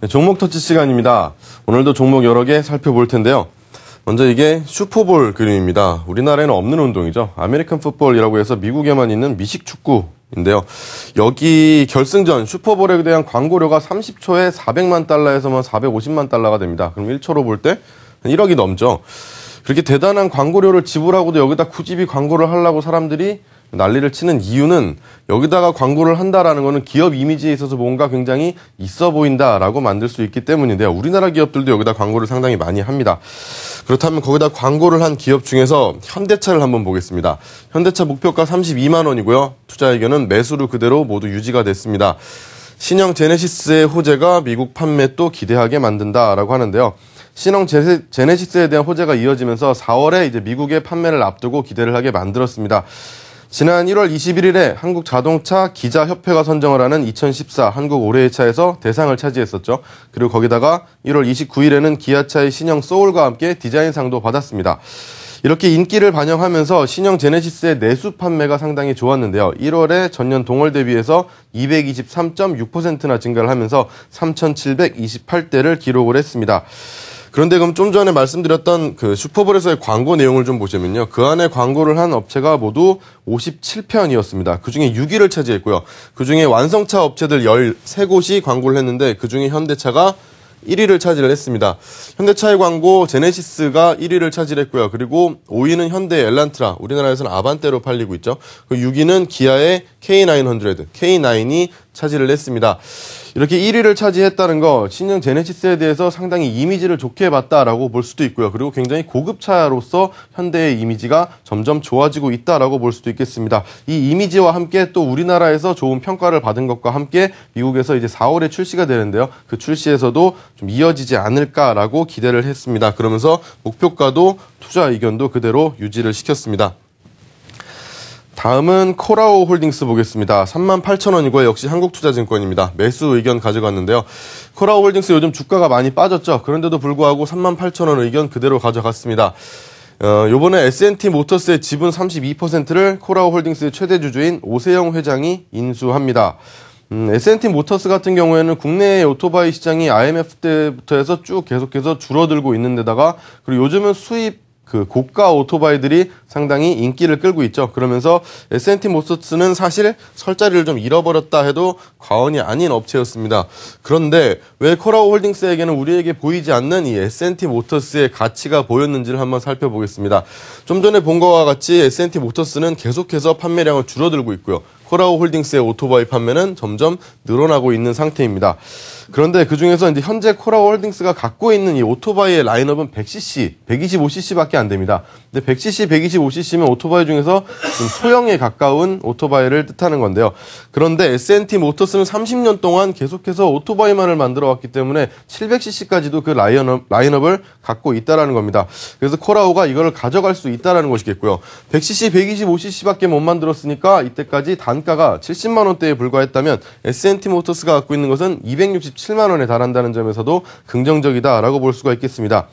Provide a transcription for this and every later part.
네, 종목 터치 시간입니다. 오늘도 종목 여러 개 살펴볼 텐데요. 먼저 이게 슈퍼볼 그림입니다. 우리나라에는 없는 운동이죠. 아메리칸 풋볼이라고 해서 미국에만 있는 미식 축구인데요. 여기 결승전 슈퍼볼에 대한 광고료가 30초에 400만 달러에서만 450만 달러가 됩니다. 그럼 1초로 볼 때 1억이 넘죠. 그렇게 대단한 광고료를 지불하고도 여기다 굳이 광고를 하려고 사람들이 난리를 치는 이유는 여기다가 광고를 한다라는 거는 기업 이미지에 있어서 뭔가 굉장히 있어 보인다라고 만들 수 있기 때문인데요. 우리나라 기업들도 여기다 광고를 상당히 많이 합니다. 그렇다면 거기다 광고를 한 기업 중에서 현대차를 한번 보겠습니다. 현대차 목표가 32만 원이고요. 투자 의견은 매수로 그대로 모두 유지가 됐습니다. 신형 제네시스의 호재가 미국 판매 또 기대하게 만든다라고 하는데요. 신형 제네시스에 대한 호재가 이어지면서 4월에 이제 미국의 판매를 앞두고 기대를 하게 만들었습니다. 지난 1월 21일에 한국 자동차 기자협회가 선정을 하는 2014 한국 올해의 차에서 대상을 차지했었죠. 그리고 거기다가 1월 29일에는 기아차의 신형 소울과 함께 디자인상도 받았습니다. 이렇게 인기를 반영하면서 신형 제네시스의 내수 판매가 상당히 좋았는데요. 1월에 전년 동월 대비해서 223.6%나 증가를 하면서 3,728대를 기록을 했습니다. 그런데 그럼 좀 전에 말씀드렸던 그 슈퍼볼에서의 광고 내용을 좀 보시면요. 그 안에 광고를 한 업체가 모두 57편이었습니다. 그 중에 6위를 차지했고요. 그 중에 완성차 업체들 13곳이 광고를 했는데 그 중에 현대차가 1위를 차지를 했습니다. 현대차의 광고 제네시스가 1위를 차지했고요. 그리고 5위는 현대 엘란트라, 우리나라에서는 아반떼로 팔리고 있죠. 그 6위는 기아의 K900, K9이 차지를 했습니다. 이렇게 1위를 차지했다는 거 신형 제네시스에 대해서 상당히 이미지를 좋게 봤다라고 볼 수도 있고요. 그리고 굉장히 고급차로서 현대의 이미지가 점점 좋아지고 있다라고 볼 수도 있겠습니다. 이 이미지와 함께 또 우리나라에서 좋은 평가를 받은 것과 함께 미국에서 이제 4월에 출시가 되는데요. 그 출시에서도 좀 이어지지 않을까라고 기대를 했습니다. 그러면서 목표가도 투자 의견도 그대로 유지를 시켰습니다. 다음은 코라오 홀딩스 보겠습니다. 38,000원이고요. 역시 한국투자증권입니다. 매수 의견 가져갔는데요. 코라오 홀딩스 요즘 주가가 많이 빠졌죠. 그런데도 불구하고 38,000원 의견 그대로 가져갔습니다. 어, 요번에 S&T 모터스의 지분 32%를 코라오 홀딩스의 최대 주주인 오세영 회장이 인수합니다. 음, S&T 모터스 같은 경우에는 국내의 오토바이 시장이 IMF 때부터 해서 쭉 계속해서 줄어들고 있는 데다가 그리고 요즘은 수입 그 고가 오토바이들이 상당히 인기를 끌고 있죠. 그러면서 S&T 모터스는 사실 설자리를 좀 잃어버렸다 해도 과언이 아닌 업체였습니다. 그런데 왜코라우 홀딩스에게는 우리에게 보이지 않는 이 S&T 모터스의 가치가 보였는지를 한번 살펴보겠습니다. 좀 전에 본 것과 같이 S&T 모터스는 계속해서 판매량을 줄어들고 있고요. 코라우 홀딩스의 오토바이 판매는 점점 늘어나고 있는 상태입니다. 그런데 그 중에서 이제 현재 코라우 홀딩스가 갖고 있는 이 오토바이의 라인업은 100cc, 125cc밖에 안 됩니다. 근데 100cc, 125cc면 오토바이 중에서 소형에 가까운 오토바이를 뜻하는 건데요. 그런데 S&T 모터스는 30년 동안 계속해서 오토바이만을 만들어 왔기 때문에 700cc까지도 그 라인업, 라인업을 갖고 있다는 겁니다. 그래서 코라오가 이걸 가져갈 수있다는 것이겠고요. 100cc, 125cc밖에 못 만들었으니까 이때까지 단가가 70만 원대에 불과했다면 S&T 모터스가 갖고 있는 것은 267만 원에 달한다는 점에서도 긍정적이다라고 볼 수가 있겠습니다.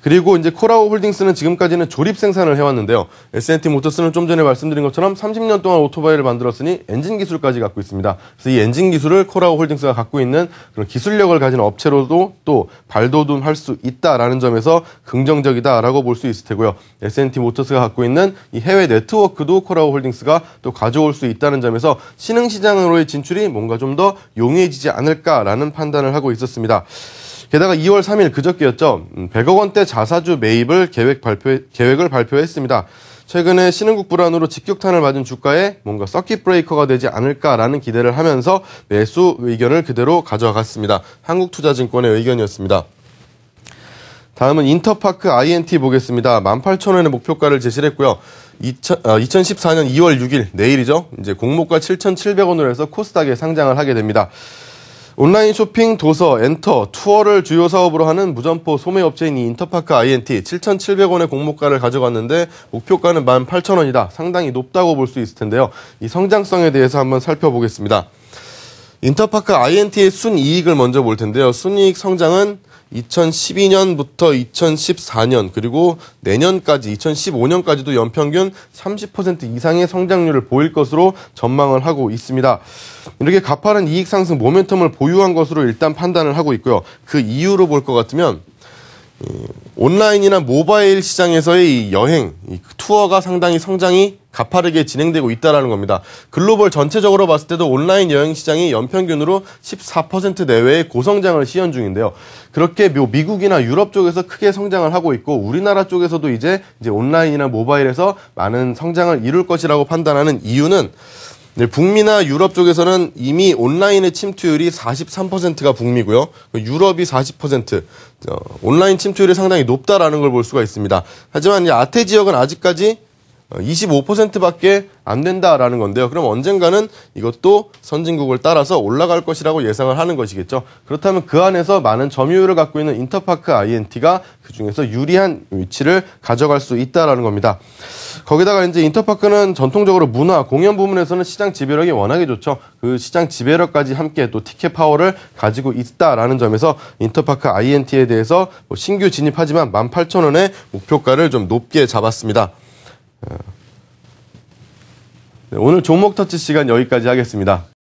그리고 이제 코라오 홀딩스는 지금까지는 조립 조립 생산을 해왔는데요. S&T 모터스는 좀 전에 말씀드린 것처럼 30년 동안 오토바이를 만들었으니 엔진 기술까지 갖고 있습니다. 그래서 이 엔진 기술을 코라우 홀딩스가 갖고 있는 그런 기술력을 가진 업체로도 또 발돋움할 수 있다라는 점에서 긍정적이다라고 볼 수 있을 테고요. S&T 모터스가 갖고 있는 이 해외 네트워크도 코라우 홀딩스가 또 가져올 수 있다는 점에서 신흥 시장으로의 진출이 뭔가 좀 더 용이해지지 않을까라는 판단을 하고 있었습니다. 게다가 2월 3일 그저께였죠. 100억 음, 원대 자사주 매입을 계획 발표, 계획을 발표했습니다. 최근에 신흥국 불안으로 직격탄을 맞은 주가에 뭔가 서킷 브레이커가 되지 않을까라는 기대를 하면서 매수 의견을 그대로 가져갔습니다. 한국투자증권의 의견이었습니다. 다음은 인터파크 INT 보겠습니다. 18,000원의 목표가를 제시했고요. 2000, 2014년 2월 6일 내일이죠. 이제 공모가 7,700원으로 해서 코스닥에 상장을 하게 됩니다. 온라인 쇼핑, 도서, 엔터, 투어를 주요 사업으로 하는 무점포 소매업체인 인터파크 INT 7,700원의 공모가를 가져갔는데 목표가는 18,000원이다. 상당히 높다고 볼 수 있을 텐데요. 이 성장성에 대해서 한번 살펴보겠습니다. 인터파크 INT의 순이익을 먼저 볼 텐데요. 순이익 성장은 2012년부터 2014년 그리고 내년까지 2015년까지도 연평균 30% 이상의 성장률을 보일 것으로 전망을 하고 있습니다. 이렇게 가파른 이익 상승 모멘텀을 보유한 것으로 일단 판단을 하고 있고요. 그 이유로 볼 것 같으면 음, 온라인이나 모바일 시장에서의 이 여행, 이 투어가 상당히 성장이 가파르게 진행되고 있다라는 겁니다. 글로벌 전체적으로 봤을 때도 온라인 여행 시장이 연평균으로 14% 내외의 고성장을 시현 중인데요. 그렇게 뭐 미국이나 유럽 쪽에서 크게 성장을 하고 있고 우리나라 쪽에서도 이제 이제 온라인이나 모바일에서 많은 성장을 이룰 것이라고 판단하는 이유는 네, 북미나 유럽 쪽에서는 이미 온라인의 침투율이 43%가 북미고요. 유럽이 40%. 어, 온라인 침투율이 상당히 높다라는 걸 볼 수가 있습니다. 하지만 아태 지역은 아직까지 25%밖에 어, 안 된다라는 건데요. 그럼 언젠가는 이것도 선진국을 따라서 올라갈 것이라고 예상을 하는 것이겠죠. 그렇다면 그 안에서 많은 점유율을 갖고 있는 인터파크 INT가 그 중에서 유리한 위치를 가져갈 수 있다라는 겁니다. 거기다가 이제 인터파크는 전통적으로 문화, 공연 부문에서는 시장 지배력이 워낙에 좋죠. 그 시장 지배력까지 함께 또 티켓 파워를 가지고 있다라는 점에서 인터파크 INT에 대해서 뭐 신규 진입하지만 18,000원의 목표가를 좀 높게 잡았습니다. 어. 네, 오늘 종목 터치 시간 여기까지 하겠습니다.